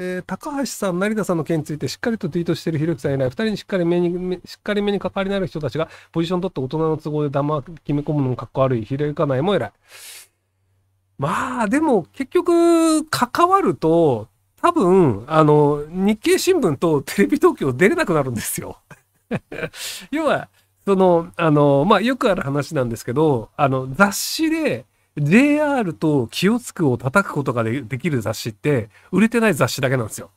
えー、高橋さん、成田さんの件についてしっかりとツイートしているひろきさんない、二人にしっかり目に、しっかり目に関わりのある人たちが、ポジション取って大人の都合で黙り決め込むのもかっこ悪い。ひろゆかないも偉い。まあ、でも、結局、関わると、多分、あの、日経新聞とテレビ東京出れなくなるんですよ。要は、その、あの、まあ、よくある話なんですけど、あの、雑誌で、JR と気をつくを叩くことができる雑誌って、売れてない雑誌だけなんですよ。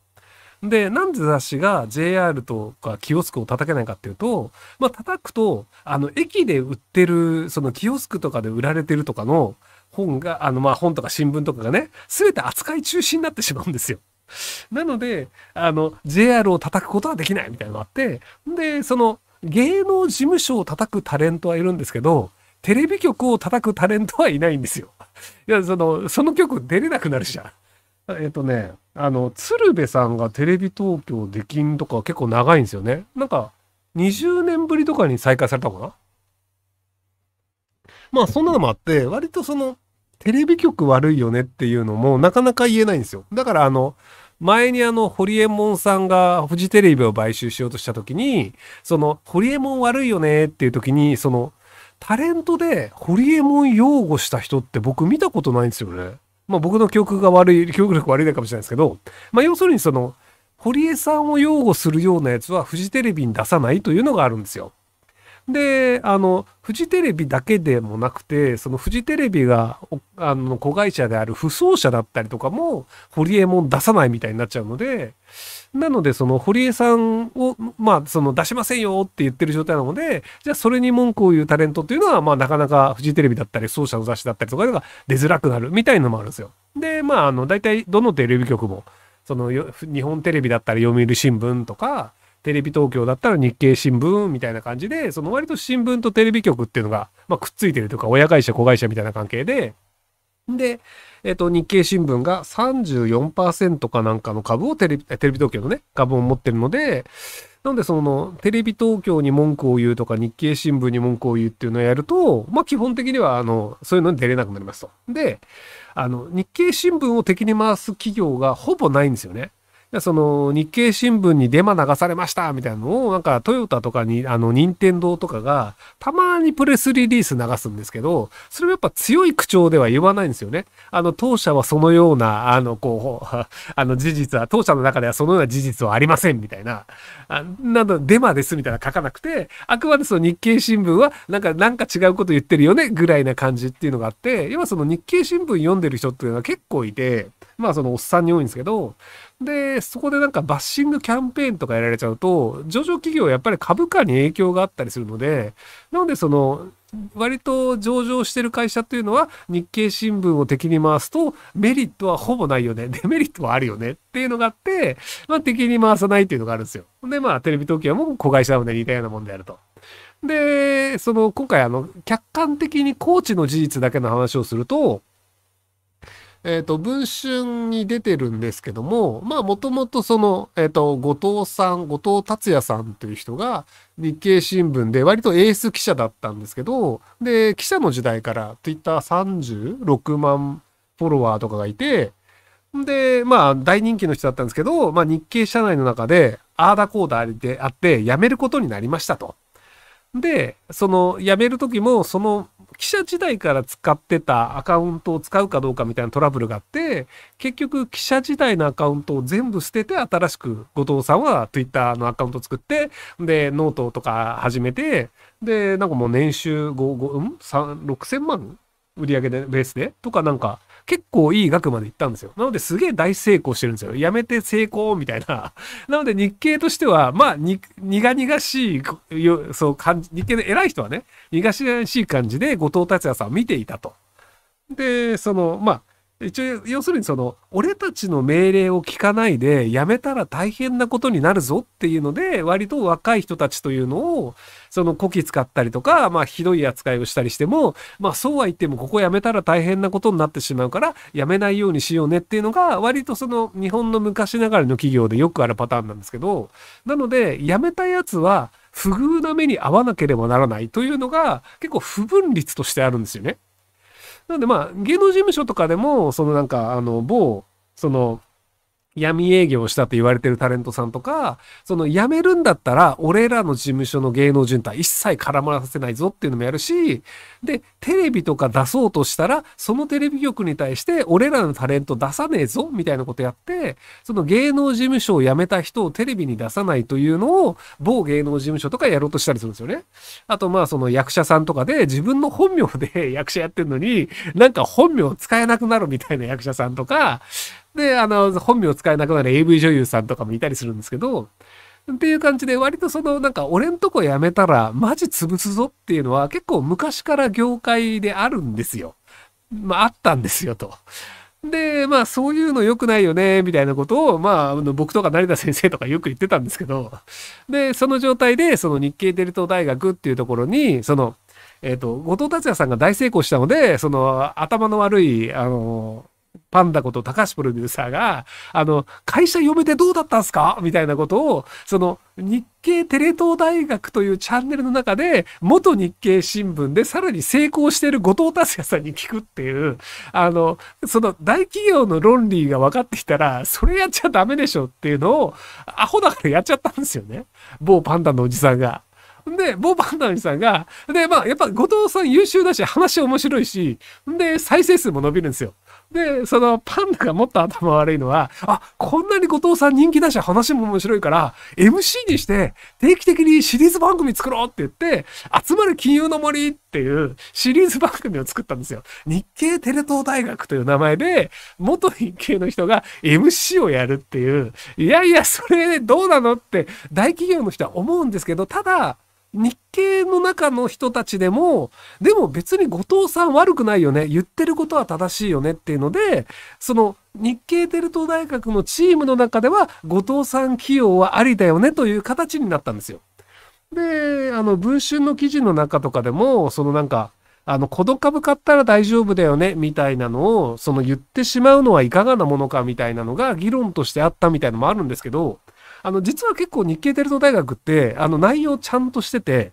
で、なんで雑誌が JR とかキオスクを叩けないかっていうと、まあ叩くと、あの、駅で売ってる、そのキオスクとかで売られてるとかの本が、あの、ま本とか新聞とかがね、すべて扱い中止になってしまうんですよ。なので、あの、JR を叩くことはできないみたいなのがあって、で、その、芸能事務所を叩くタレントはいるんですけど、テレビ局を叩くタレントはいないんですよ。いや、その、その局出れなくなるじゃん。えっとね、あの、鶴瓶さんがテレビ東京できんとか結構長いんですよね。なんか、20年ぶりとかに再開されたのかなまあ、そんなのもあって、割とその、テレビ局悪いよねっていうのもなかなか言えないんですよ。だからあの、前にあの、ホリエモンさんがフジテレビを買収しようとした時に、その、ホリエモン悪いよねっていう時に、その、タレントでホリエモン擁護した人って僕見たことないんですよね。まあ僕の記憶が悪い、記憶力悪いのかもしれないですけど、まあ要するにその、堀江さんを擁護するようなやつはフジテレビに出さないというのがあるんですよ。で、あの、フジテレビだけでもなくて、そのフジテレビが、あの、子会社である不走者だったりとかも、ホリエモン出さないみたいになっちゃうので、なので、その堀江さんを、まあ、その出しませんよって言ってる状態なので、じゃあそれに文句を言うタレントっていうのは、まあ、なかなかフジテレビだったり、奏者の雑誌だったりとかが出づらくなるみたいのもあるんですよ。で、まあ、あの、大体どのテレビ局も、その日本テレビだったら読売新聞とか、テレビ東京だったら日経新聞みたいな感じで、その割と新聞とテレビ局っていうのが、まあ、くっついてるというか、親会社、子会社みたいな関係で、で、えっ、と、日経新聞が34%かなんかの株をテレビ、テレビ東京のね、株を持ってるので、なんでその、テレビ東京に文句を言うとか、日経新聞に文句を言うっていうのをやると、まあ基本的には、あの、そういうのに出れなくなりますと。で、あの、日経新聞を敵に回す企業がほぼないんですよね。でその日経新聞にデマ流されましたみたいなのをなんかトヨタとかにあの任天堂とかがたまにプレスリリース流すんですけどそれもやっぱ強い口調では言わないんですよね。あの当社はそのようなあのこう あの事実は当社の中ではそのような事実はありませんみたいなあなどデマですみたいな書かなくてあくまでその日経新聞はなんかなんか違うこと言ってるよねぐらいな感じっていうのがあって要はその日経新聞読んでる人っていうのは結構いて。まあそのおっさんに多いんですけど、で、そこでなんかバッシングキャンペーンとかやられちゃうと、上場企業やっぱり株価に影響があったりするので、なのでその、割と上場してる会社というのは日経新聞を敵に回すとメリットはほぼないよね。デメリットはあるよねっていうのがあって、まあ敵に回さないっていうのがあるんですよ。で、まあテレビ東京も子会社なので似たようなもんであると。で、その今回あの客観的にコーチの事実だけの話をすると、えっ、ー、と、文春に出てるんですけども、まあ、もともとその、えっ、ー、と、後藤さん、後藤達也さんという人が、日経新聞で割とエース記者だったんですけど、で、記者の時代から Twitter36 万フォロワーとかがいて、で、まあ、大人気の人だったんですけど、まあ、日経社内の中で、アーダコーダーであって、辞めることになりましたと。で、その、辞めるきも、その、記者時代から使ってたアカウントを使うかどうかみたいなトラブルがあって、結局記者時代のアカウントを全部捨てて、新しく後藤さんは Twitter のアカウント作って、で、ノートとか始めて、で、なんかもう年収5、5、うん ?6000 万売り上げで、ベースでとかなんか、結構いい額まで行ったんですよ。なのですげえ大成功してるんですよ。やめて成功みたいな。なので日経としては、まあ、に、苦々しい、そう感じ、日経の偉い人はね、苦々しい感じで後藤達也さんを見ていたと。で、その、まあ、一応、要するにその、俺たちの命令を聞かないで、やめたら大変なことになるぞっていうので、割と若い人たちというのを、その、こき使ったりとか、まあ、ひどい扱いをしたりしても、まあ、そうは言っても、ここやめたら大変なことになってしまうから、やめないようにしようねっていうのが、割とその、日本の昔ながらの企業でよくあるパターンなんですけど、なので、やめたやつは、不遇な目に遭わなければならないというのが、結構不分率としてあるんですよね。なのでまあ、芸能事務所とかでも、そのなんか、あの、某、その、闇営業をしたと言われてるタレントさんとか、その辞めるんだったら、俺らの事務所の芸能人とは一切絡まらせないぞっていうのもやるし、で、テレビとか出そうとしたら、そのテレビ局に対して、俺らのタレント出さねえぞみたいなことやって、その芸能事務所を辞めた人をテレビに出さないというのを、某芸能事務所とかやろうとしたりするんですよね。あと、まあ、その役者さんとかで、自分の本名で 役者やってんのに、なんか本名使えなくなるみたいな役者さんとか、で、あの、本名を使えなくなる AV 女優さんとかもいたりするんですけど、っていう感じで割とそのなんか俺んとこやめたらマジ潰すぞっていうのは結構昔から業界であるんですよ。まああったんですよと。で、まあそういうの良くないよね、みたいなことを、まあ僕とか成田先生とかよく言ってたんですけど、で、その状態でその日経デルト大学っていうところに、その、えっ、ー、と、後藤達也さんが大成功したので、その頭の悪い、あの、パンダこと高橋プロデューサーが、あの、会社辞めてどうだったんすかみたいなことを、その、日経テレ東大学というチャンネルの中で、元日経新聞でさらに成功している後藤達也さんに聞くっていう、あの、その大企業の論理が分かってきたら、それやっちゃダメでしょっていうのを、アホだからやっちゃったんですよね。某パンダのおじさんが。で、某パンダのおじさんが、で、まあ、やっぱ後藤さん優秀だし、話面白いし、で、再生数も伸びるんですよ。で、そのパンダがもっと頭悪いのは、あ、こんなに後藤さん人気だし話も面白いから、MC にして定期的にシリーズ番組作ろうって言って、集まる金融の森っていうシリーズ番組を作ったんですよ。日経テレ東大学という名前で、元日経の人が MC をやるっていう、いやいや、それどうなのって大企業の人は思うんですけど、ただ、日系の中の人たちでも、でも別に後藤さん悪くないよね。言ってることは正しいよねっていうので、その日系テルト大学のチームの中では、後藤さん起用はありだよねという形になったんですよ。で、あの、文春の記事の中とかでも、そのなんか、あの、孤独株買ったら大丈夫だよね、みたいなのを、その言ってしまうのはいかがなものか、みたいなのが議論としてあったみたいのもあるんですけど、あの、実は結構日経テレ東大学って、あの、内容ちゃんとしてて、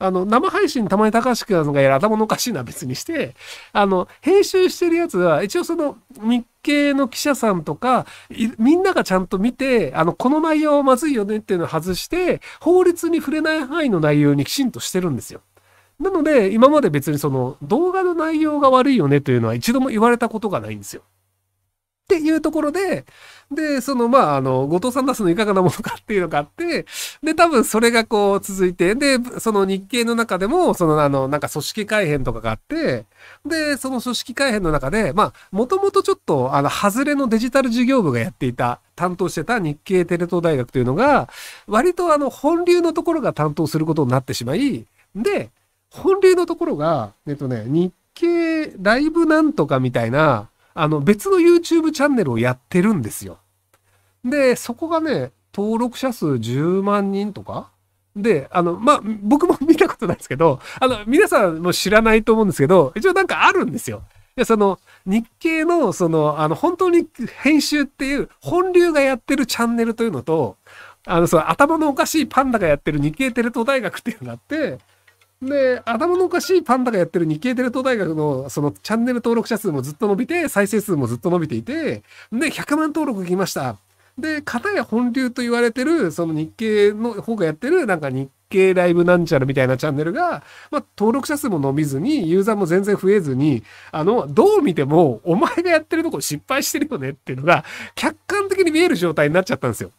あの、生配信たまに高橋くんがやる頭のおかしいな別にして、あの、編集してるやつは、一応その日経の記者さんとか、みんながちゃんと見て、あの、この内容はまずいよねっていうのを外して、法律に触れない範囲の内容にきちんとしてるんですよ。なので、今まで別にその動画の内容が悪いよねというのは一度も言われたことがないんですよ。っていうところで、で、その、まあ、あの、後藤さん出すのいかがなものかっていうのがあって、で、多分それがこう続いて、で、その日経の中でも、その、あの、なんか組織改編とかがあって、で、その組織改編の中で、まあ、もともとちょっと、あの、外れのデジタル事業部がやっていた、担当してた日経テレ東大学というのが、割とあの、本流のところが担当することになってしまい、で、本流のところが、えっとね、日経ライブなんとかみたいな、あの、別の YouTube チャンネルをやってるんですよ。で、そこがね、登録者数10万人とかで、あの、まあ、僕も見たことないですけど、あの、皆さんも知らないと思うんですけど、一応なんかあるんですよ。で、その、日系の、その、あの、本当に編集っていう本流がやってるチャンネルというのと、あの、その頭のおかしいパンダがやってる日系テレ東大学っていうのがあって、で、頭のおかしいパンダがやってる日系テレ東大学のそのチャンネル登録者数もずっと伸びて、再生数もずっと伸びていて、で、100万登録来ました。で、片や本流と言われてる、その日系の方がやってる、なんか日系ライブなんちゃらみたいなチャンネルが、まあ、登録者数も伸びずに、ユーザーも全然増えずに、あの、どう見ても、お前がやってるとこ失敗してるよねっていうのが、客観的に見える状態になっちゃったんですよ。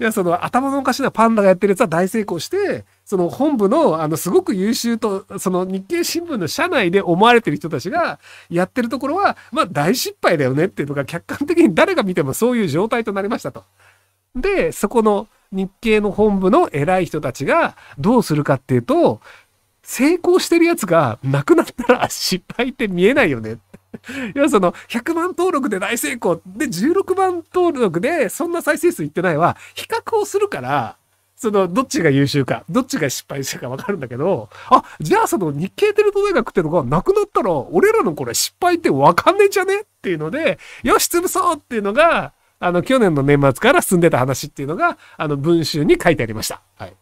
いや、その頭のおかしなパンダがやってるやつは大成功して、その本部の、あの、すごく優秀と、その日経新聞の社内で思われてる人たちがやってるところは、まあ大失敗だよねっていうのが客観的に誰が見てもそういう状態となりましたと。で、そこの日経の本部の偉い人たちがどうするかっていうと、成功してるやつがなくなったら失敗って見えないよね。要はその100万登録で大成功で16万登録でそんな再生数いってないは比較をするからその、どっちが優秀か、どっちが失敗したかわかるんだけど、あ、じゃあその日経テレ東大学ってのがなくなったら、俺らのこれ失敗ってわかんねえじゃねっていうので、よし、潰そうっていうのが、あの、去年の年末から進んでた話っていうのが、あの、文集に書いてありました。はい。